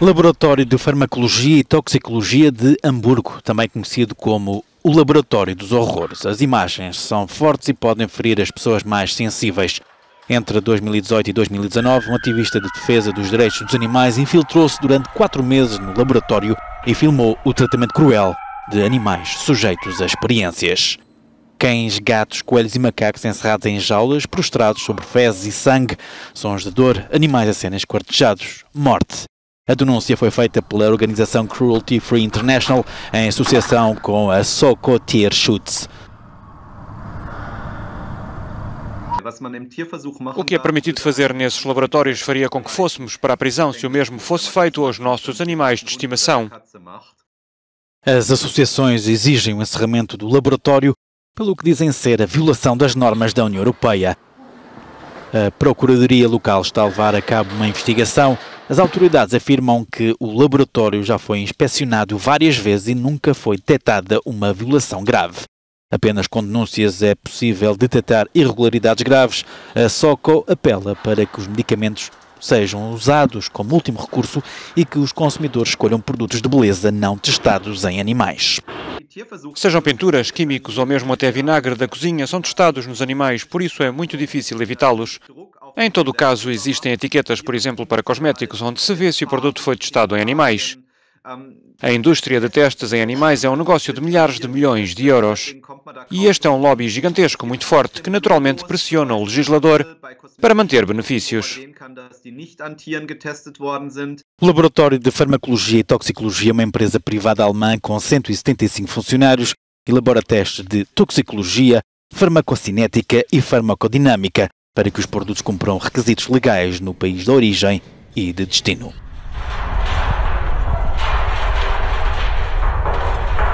Laboratório de Farmacologia e Toxicologia de Hamburgo, também conhecido como o Laboratório dos Horrores. As imagens são fortes e podem ferir as pessoas mais sensíveis. Entre 2018 e 2019, um ativista de defesa dos direitos dos animais infiltrou-se durante quatro meses no laboratório e filmou o tratamento cruel de animais sujeitos a experiências. Cães, gatos, coelhos e macacos encerrados em jaulas, prostrados sobre fezes e sangue, sons de dor, animais a serem esquartejados, morte. A denúncia foi feita pela organização Cruelty Free International em associação com a Socotir Schutz. O que é permitido fazer nesses laboratórios faria com que fôssemos para a prisão se o mesmo fosse feito aos nossos animais de estimação. As associações exigem o encerramento do laboratório pelo que dizem ser a violação das normas da União Europeia. A Procuradoria Local está a levar a cabo uma investigação. As autoridades afirmam que o laboratório já foi inspecionado várias vezes e nunca foi detectada uma violação grave. Apenas com denúncias é possível detectar irregularidades graves. A SOCO apela para que os medicamentos sejam usados como último recurso e que os consumidores escolham produtos de beleza não testados em animais. É Sejam pinturas, químicos ou mesmo até vinagre da cozinha, são testados nos animais, por isso é muito difícil evitá-los. Em todo o caso, existem etiquetas, por exemplo, para cosméticos, onde se vê se o produto foi testado em animais. A indústria de testes em animais é um negócio de milhares de milhões de euros. E este é um lobby gigantesco, muito forte, que naturalmente pressiona o legislador para manter benefícios. O Laboratório de Farmacologia e Toxicologia, uma empresa privada alemã com 175 funcionários, elabora testes de toxicologia, farmacocinética e farmacodinâmica para que os produtos cumpram requisitos legais no país de origem e de destino.